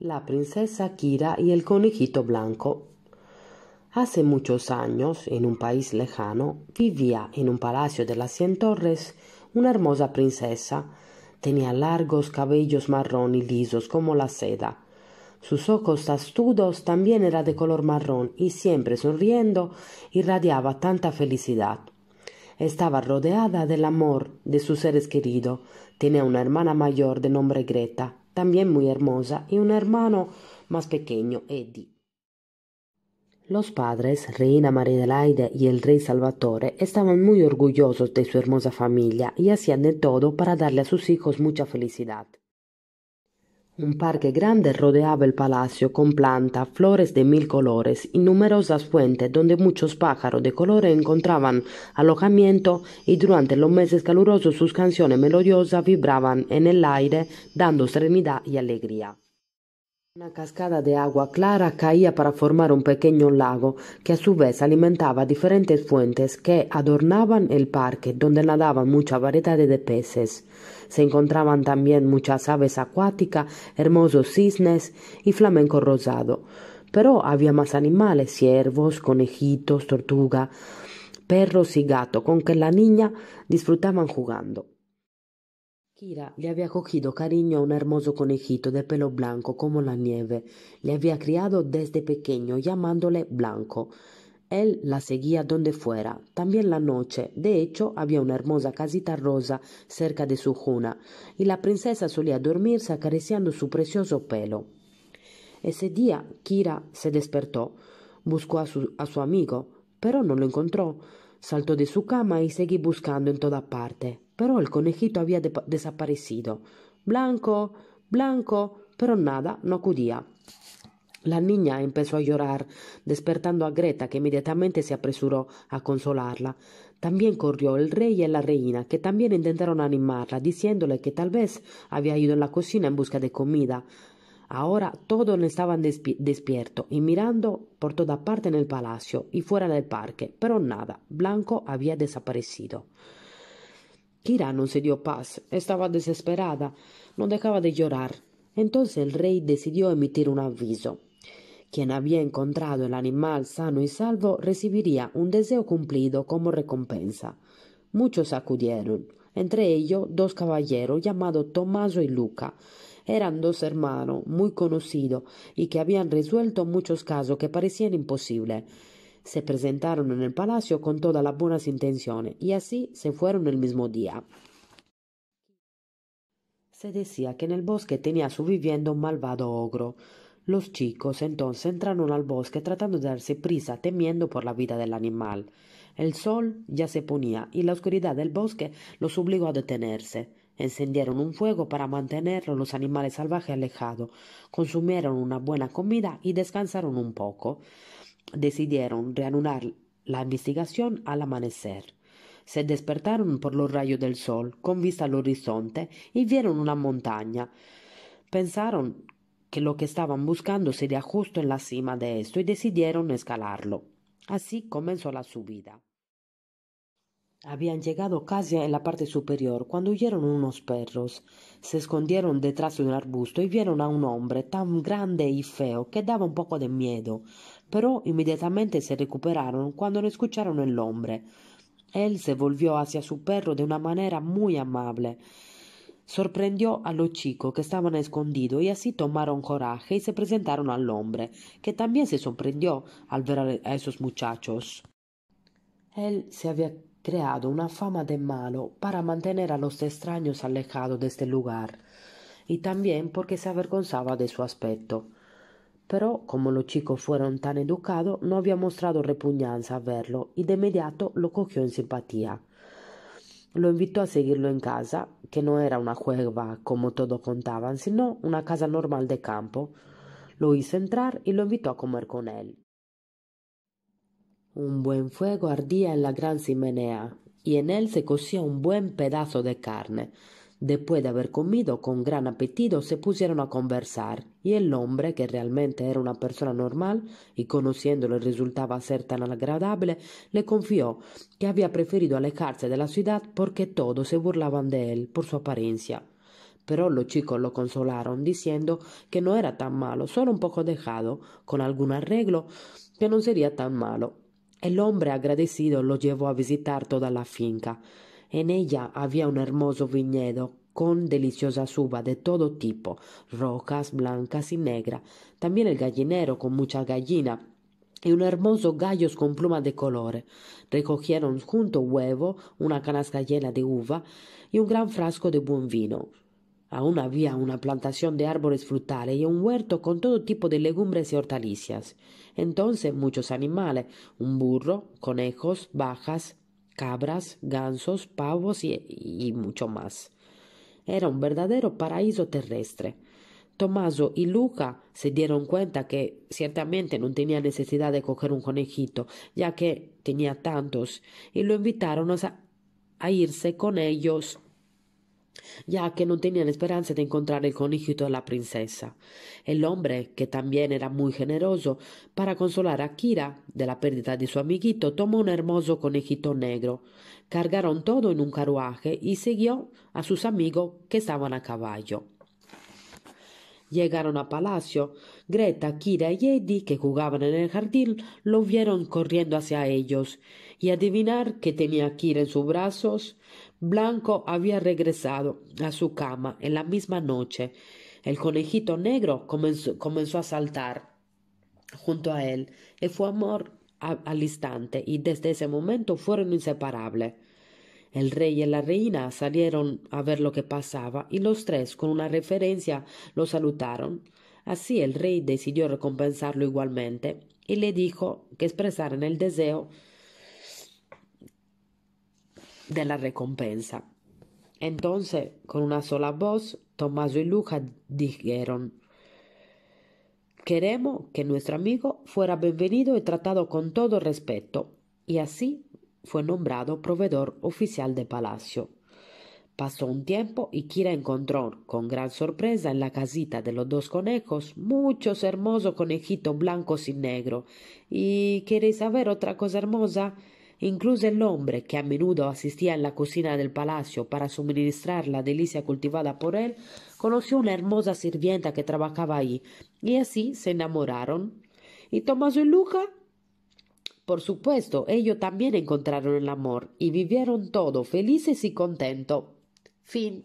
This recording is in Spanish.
La princesa Kira y el conejito blanco. Hace muchos años, en un país lejano, vivía en un palacio de las cien torres una hermosa princesa. Tenía largos cabellos marrón y lisos como la seda. Sus ojos astudos también era de color marrón y siempre sonriendo irradiaba tanta felicidad. Estaba rodeada del amor de sus seres queridos. Tenía una hermana mayor de nombre Greta también muy hermosa, y un hermano más pequeño, Eddie. Los padres, Reina María Adelaide y el rey Salvatore, estaban muy orgullosos de su hermosa familia y hacían de todo para darle a sus hijos mucha felicidad. Un parque grande rodeaba el palacio con plantas, flores de mil colores y numerosas fuentes donde muchos pájaros de colores encontraban alojamiento y durante los meses calurosos sus canciones melodiosas vibraban en el aire dando serenidad y alegría. Una cascada de agua clara caía para formar un pequeño lago que a su vez alimentaba diferentes fuentes que adornaban el parque donde nadaban mucha variedad de peces. Se encontraban también muchas aves acuáticas, hermosos cisnes y flamenco rosado. Pero había más animales, ciervos, conejitos, tortuga, perros y gato con que la niña disfrutaban jugando. Kira le había cogido cariño a un hermoso conejito de pelo blanco como la nieve. Le había criado desde pequeño llamándole Blanco. Él la seguía donde fuera, también la noche. De hecho, había una hermosa casita rosa cerca de su juna, y la princesa solía dormirse acariciando su precioso pelo. Ese día, Kira se despertó, buscó a su, a su amigo, pero no lo encontró. Saltó de su cama y seguí buscando en toda parte pero el conejito había desaparecido. Blanco, Blanco, pero nada, no acudía. La niña empezó a llorar, despertando a Greta, que inmediatamente se apresuró a consolarla. También corrió el rey y la reina, que también intentaron animarla, diciéndole que tal vez había ido en la cocina en busca de comida. Ahora todos estaban despierto y mirando portó toda parte en el palacio y fuera del parque, pero nada, Blanco había desaparecido. Kira no se dio paz, estaba desesperada, no dejaba de llorar. Entonces el rey decidió emitir un aviso. Quien había encontrado el animal sano y salvo recibiría un deseo cumplido como recompensa. Muchos acudieron, entre ellos dos caballeros llamados Tomaso y Luca. Eran dos hermanos muy conocidos y que habían resuelto muchos casos que parecían imposibles se presentaron en el palacio con todas las buenas intenciones y así se fueron el mismo día. Se decía que en el bosque tenía su vivienda un malvado ogro. Los chicos entonces entraron al bosque tratando de darse prisa, temiendo por la vida del animal. El sol ya se ponía y la oscuridad del bosque los obligó a detenerse. Encendieron un fuego para mantenerlo los animales salvajes alejados, consumieron una buena comida y descansaron un poco. Decidieron reanudar la investigación al amanecer. Se despertaron por los rayos del sol con vista al horizonte y vieron una montaña. Pensaron que lo que estaban buscando sería justo en la cima de esto y decidieron escalarlo. Así comenzó la subida. Habían llegado casi en la parte superior cuando huyeron unos perros. Se escondieron detrás de un arbusto y vieron a un hombre tan grande y feo que daba un poco de miedo pero inmediatamente se recuperaron cuando no escucharon el hombre. Él se volvió hacia su perro de una manera muy amable. Sorprendió a los chicos que estaban escondidos y así tomaron coraje y se presentaron al hombre, que también se sorprendió al ver a esos muchachos. Él se había creado una fama de malo para mantener a los extraños alejados de este lugar y también porque se avergonzaba de su aspecto. Pero, como los chicos fueron tan educados, no había mostrado repugnancia a verlo y de inmediato lo cogió en simpatía. Lo invitó a seguirlo en casa, que no era una cueva como todo contaban, sino una casa normal de campo. Lo hizo entrar y lo invitó a comer con él. Un buen fuego ardía en la gran simenea y en él se cocía un buen pedazo de carne. Después de haber comido con gran apetito, se pusieron a conversar, y el hombre, que realmente era una persona normal y conociéndolo resultaba ser tan agradable, le confió que había preferido alejarse de la ciudad porque todos se burlaban de él por su apariencia. Pero los chicos lo consolaron diciendo que no era tan malo, solo un poco dejado, con algún arreglo, que no sería tan malo. El hombre agradecido lo llevó a visitar toda la finca. En ella había un hermoso viñedo con deliciosas uvas de todo tipo, rojas, blancas y negras. También el gallinero con mucha gallina y un hermoso gallo con plumas de color. Recogieron junto huevo, una canasta llena de uva y un gran frasco de buen vino. Aún había una plantación de árboles frutales y un huerto con todo tipo de legumbres y hortalizas. Entonces muchos animales, un burro, conejos, bajas, cabras, gansos, pavos y, mucho más. Era un verdadero paraíso terrestre. Tomaso y Luca se dieron cuenta que ciertamente no tenía necesidad de coger un conejito, ya que tenía tantos, y lo invitaron a irse con ellos ya que no tenían esperanza de encontrar el conejito de la princesa. El hombre, que también era muy generoso, para consolar a Kira de la pérdida de su amiguito, tomó un hermoso conejito negro. Cargaron todo en un carruaje y siguió a sus amigos que estaban a caballo. Llegaron a palacio. Greta, Kira y Eddie, que jugaban en el jardín, lo vieron corriendo hacia ellos. Y adivinar que tenía Kira en sus brazos. Blanco había regresado a su cama en la misma noche. El conejito negro comenzó, a saltar junto a él, y fue amor al instante, y desde ese momento fueron inseparables. El rey y la reina salieron a ver lo que pasaba y los tres, con una referencia, lo salutaron. Así el rey decidió recompensarlo igualmente y le dijo que expresaran el deseo de la recompensa. Entonces, con una sola voz, Tomaso y Luca dijeron Queremos que nuestro amigo fuera bienvenido y tratado con todo respeto, y así fue nombrado proveedor oficial de palacio. Pasó un tiempo y Kira encontró con gran sorpresa en la casita de los dos conejos muchos hermosos conejitos blancos y negros. ¿Y queréis saber otra cosa hermosa? Incluso el hombre que a menudo asistía en la cocina del palacio para suministrar la delicia cultivada por él, conoció una hermosa sirvienta que trabajaba allí, y así se enamoraron. ¿Y Tomás y Luca? Por supuesto, ellos también encontraron el amor y vivieron todo felices y contentos. Fin.